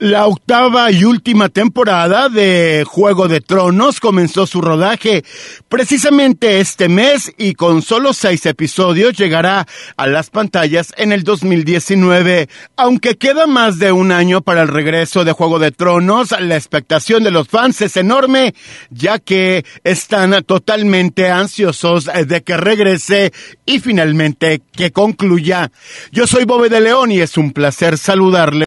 La octava y última temporada de Juego de Tronos comenzó su rodaje precisamente este mes y con solo seis episodios llegará a las pantallas en el 2019. Aunque queda más de un año para el regreso de Juego de Tronos, la expectación de los fans es enorme ya que están totalmente ansiosos de que regrese y finalmente que concluya. Yo soy Bobe de León y es un placer saludarle.